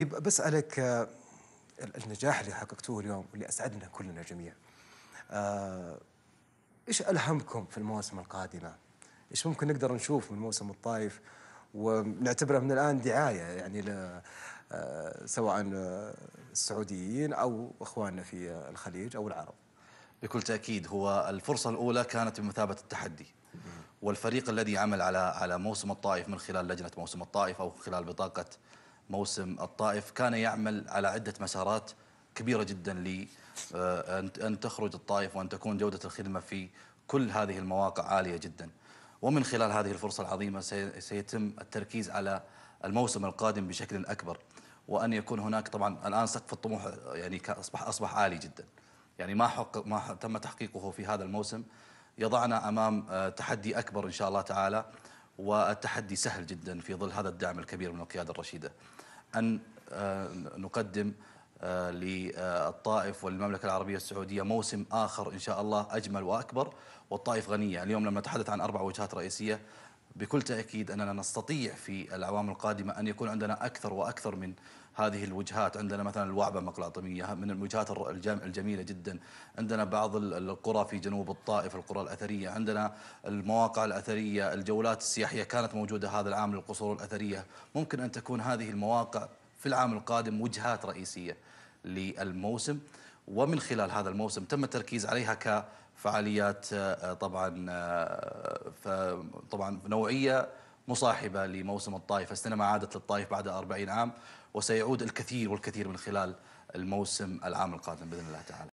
طيب بسألك آه، النجاح اللي حققتوه اليوم واللي أسعدنا كلنا جميع آه، إيش ألهمكم في المواسم القادمة؟ إيش ممكن نقدر نشوف من موسم الطائف ونعتبره من الآن دعاية يعني ل آه، سواء السعوديين أو إخواننا في الخليج أو العرب بكل تأكيد هو الفرصة الأولى كانت بمثابة التحدي والفريق الذي عمل على على موسم الطائف من خلال لجنة موسم الطائف أو خلال بطاقة موسم الطائف كان يعمل على عدة مسارات كبيرة جدا لي آه، أن تخرج الطائف وأن تكون جودة الخدمة في كل هذه المواقع عالية جدا ومن خلال هذه الفرصة العظيمة سيتم التركيز على الموسم القادم بشكل أكبر وأن يكون هناك طبعا الآن سقف الطموح يعني أصبح أصبح عالي جدا يعني ما حق ما تم تحقيقه في هذا الموسم يضعنا أمام آه، تحدي أكبر إن شاء الله تعالى والتحدي سهل جدا في ظل هذا الدعم الكبير من القيادة الرشيدة أن آه، نقدم آه، للطائف والمملكة العربية السعودية موسم آخر إن شاء الله أجمل وأكبر والطائف غنية اليوم لما نتحدث عن أربع وجهات رئيسية بكل تأكيد أننا نستطيع في الأعوام القادمة أن يكون عندنا أكثر وأكثر من هذه الوجهات عندنا مثلا الوعبة مقلاطمية من الوجهات الجميلة جدا عندنا بعض القرى في جنوب الطائف القرى الأثرية عندنا المواقع الأثرية الجولات السياحية كانت موجودة هذا العام للقصور الأثرية ممكن أن تكون هذه المواقع في العام القادم وجهات رئيسية للموسم ومن خلال هذا الموسم تم التركيز عليها ك فعاليات آه، آه، طبعا آه، طبعا نوعيه مصاحبه لموسم الطائف السينما عادت للطائف بعد 40 عام وسيعود الكثير والكثير من خلال الموسم العام القادم باذن الله تعالى